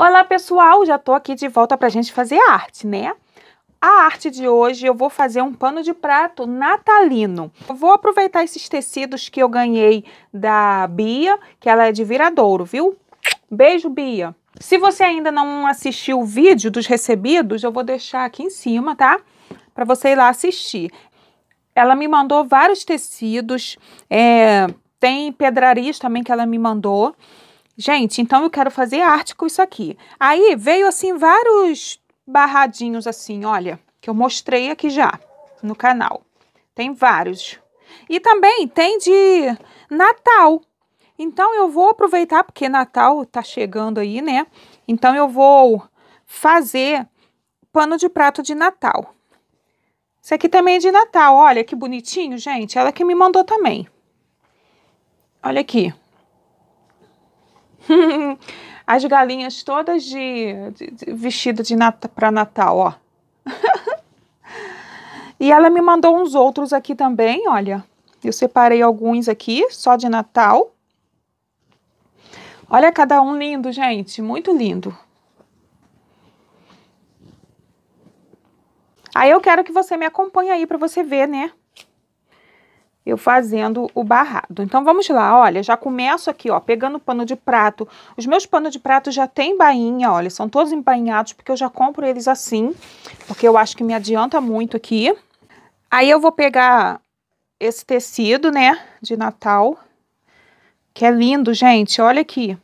Olá pessoal, já estou aqui de volta para a gente fazer arte, né? A arte de hoje eu vou fazer um pano de prato natalino. Eu vou aproveitar esses tecidos que eu ganhei da Bia, que ela é de Viradouro, viu? Beijo, Bia! Se você ainda não assistiu o vídeo dos recebidos, eu vou deixar aqui em cima, tá? Para você ir lá assistir. Ela me mandou vários tecidos, é, tem pedrarias também que ela me mandou gente, então eu quero fazer arte com isso aqui. Aí veio assim vários barradinhos assim, olha, que eu mostrei aqui já no canal. Tem vários. E também tem de Natal. Então eu vou aproveitar porque Natal tá chegando aí, né? Então eu vou fazer pano de prato de Natal. Isso aqui também é de Natal. Olha que bonitinho, gente. Ela que me mandou também. Olha aqui. As galinhas todas de, de, de vestida de nat para Natal, ó. e ela me mandou uns outros aqui também, olha. Eu separei alguns aqui, só de Natal. Olha cada um lindo, gente, muito lindo. Aí eu quero que você me acompanhe aí para você ver, né? eu fazendo o barrado. Então, vamos lá, olha, já começo aqui, ó, pegando o pano de prato. Os meus panos de prato já tem bainha, olha, são todos embainhados, porque eu já compro eles assim, porque eu acho que me adianta muito aqui. Aí, eu vou pegar esse tecido, né, de Natal, que é lindo, gente, olha aqui.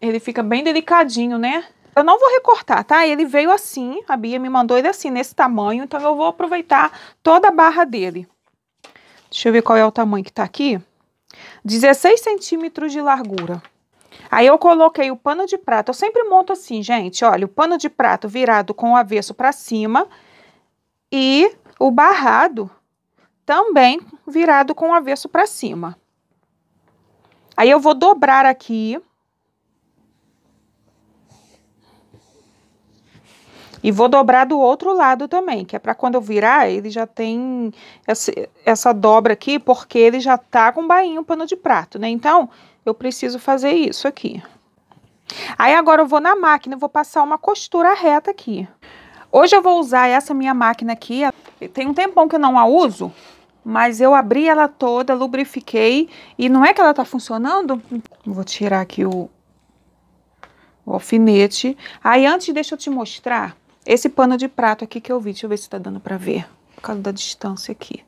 Ele fica bem delicadinho, né? Eu não vou recortar, tá? Ele veio assim, a Bia me mandou ele assim, nesse tamanho, então eu vou aproveitar toda a barra dele. Deixa eu ver qual é o tamanho que tá aqui. 16 centímetros de largura. Aí eu coloquei o pano de prato, eu sempre monto assim, gente, olha, o pano de prato virado com o avesso para cima e o barrado também virado com o avesso para cima. Aí eu vou dobrar aqui E vou dobrar do outro lado também, que é para quando eu virar, ele já tem essa, essa dobra aqui, porque ele já tá com bainho, pano de prato, né? Então, eu preciso fazer isso aqui. Aí agora eu vou na máquina, vou passar uma costura reta aqui. Hoje eu vou usar essa minha máquina aqui, tem um tempão que eu não a uso, mas eu abri ela toda, lubrifiquei, e não é que ela tá funcionando? Vou tirar aqui o, o alfinete. Aí antes, deixa eu te mostrar esse pano de prato aqui que eu vi, deixa eu ver se tá dando para ver, por causa da distância aqui.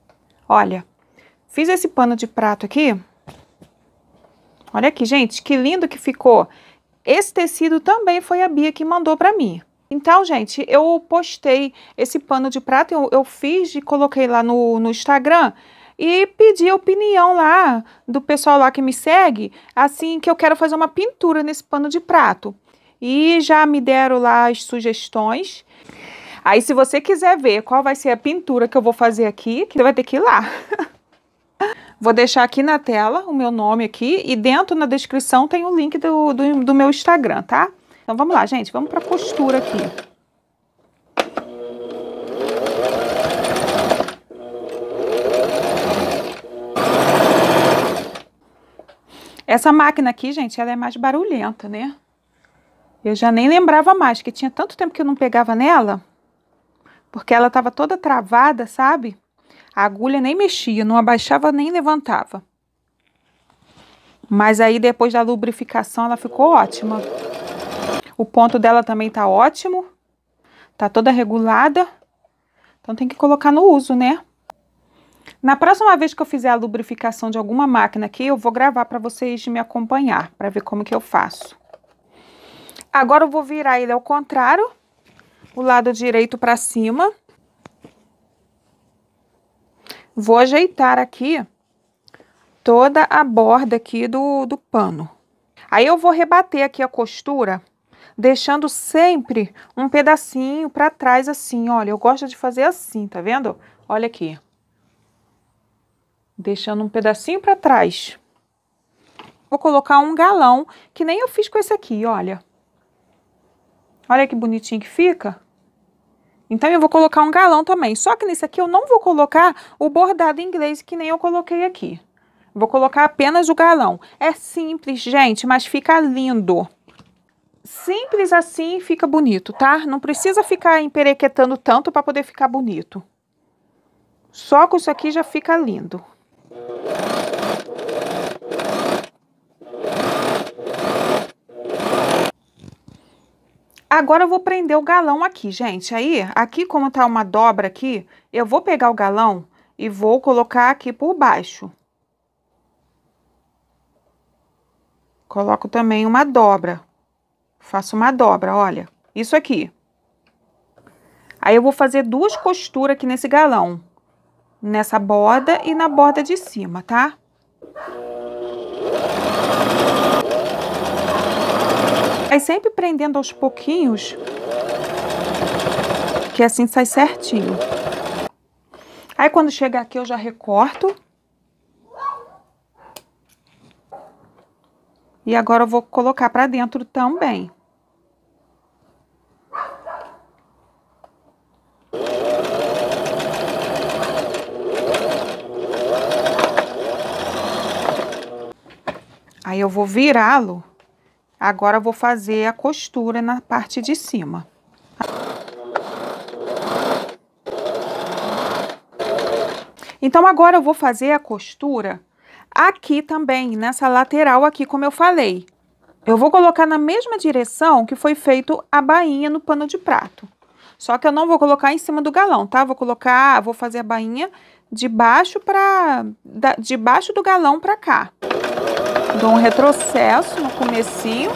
Olha, fiz esse pano de prato aqui. Olha aqui, gente, que lindo que ficou. Esse tecido também foi a Bia que mandou para mim. Então, gente, eu postei esse pano de prato, eu, eu fiz e coloquei lá no, no Instagram e pedi a opinião lá do pessoal lá que me segue, assim que eu quero fazer uma pintura nesse pano de prato e já me deram lá as sugestões. Aí, se você quiser ver qual vai ser a pintura que eu vou fazer aqui, você vai ter que ir lá. Vou deixar aqui na tela o meu nome aqui e dentro na descrição tem o link do, do, do meu Instagram, tá? Então vamos lá, gente, vamos para a costura aqui. Essa máquina aqui, gente, ela é mais barulhenta, né? Eu já nem lembrava mais, que tinha tanto tempo que eu não pegava nela, porque ela estava toda travada, sabe? A agulha nem mexia, não abaixava nem levantava. Mas aí depois da lubrificação ela ficou ótima. O ponto dela também tá ótimo. Tá toda regulada. Então tem que colocar no uso, né? Na próxima vez que eu fizer a lubrificação de alguma máquina aqui, eu vou gravar para vocês me acompanhar, para ver como que eu faço. Agora eu vou virar ele ao contrário, o lado direito para cima. Vou ajeitar aqui toda a borda aqui do, do pano. Aí eu vou rebater aqui a costura, deixando sempre um pedacinho para trás assim, olha, eu gosto de fazer assim, tá vendo? Olha aqui. Deixando um pedacinho para trás. Vou colocar um galão, que nem eu fiz com esse aqui, olha. Olha que bonitinho que fica. Então, eu vou colocar um galão também. Só que nesse aqui eu não vou colocar o bordado inglês que nem eu coloquei aqui. Vou colocar apenas o galão. É simples, gente, mas fica lindo. Simples assim fica bonito, tá? Não precisa ficar emperequetando tanto para poder ficar bonito. Só com isso aqui já fica lindo. Agora eu vou prender o galão aqui, gente. Aí, aqui como tá uma dobra aqui, eu vou pegar o galão e vou colocar aqui por baixo. Coloco também uma dobra. Faço uma dobra, olha. Isso aqui. Aí eu vou fazer duas costuras aqui nesse galão. Nessa borda e na borda de cima, tá? Tá? Vai é sempre prendendo aos pouquinhos, que assim sai certinho. Aí quando chegar aqui eu já recorto. E agora eu vou colocar pra dentro também. Aí eu vou virá-lo Agora vou fazer a costura na parte de cima. Então, agora eu vou fazer a costura aqui também, nessa lateral aqui, como eu falei. Eu vou colocar na mesma direção que foi feito a bainha no pano de prato. Só que eu não vou colocar em cima do galão, tá? Vou colocar, vou fazer a bainha de baixo para de baixo do galão para cá dou um retrocesso no comecinho.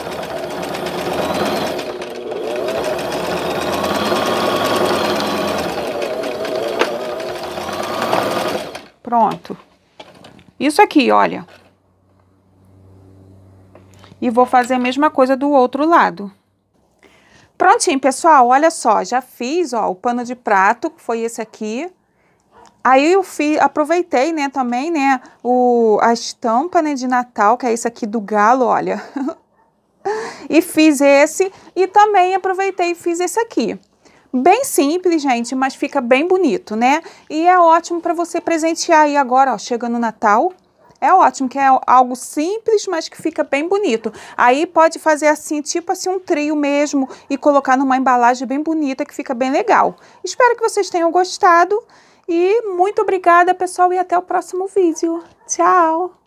Pronto. Isso aqui, olha. E vou fazer a mesma coisa do outro lado. Prontinho, pessoal, olha só, já fiz, ó, o pano de prato, que foi esse aqui. Aí eu fiz, aproveitei, né, também, né, o, a estampa, né, de Natal, que é esse aqui do galo, olha. e fiz esse e também aproveitei e fiz esse aqui. Bem simples, gente, mas fica bem bonito, né? E é ótimo para você presentear aí agora, ó, chegando no Natal. É ótimo, que é algo simples, mas que fica bem bonito. Aí pode fazer assim, tipo assim, um trio mesmo e colocar numa embalagem bem bonita que fica bem legal. Espero que vocês tenham gostado. E muito obrigada, pessoal, e até o próximo vídeo. Tchau!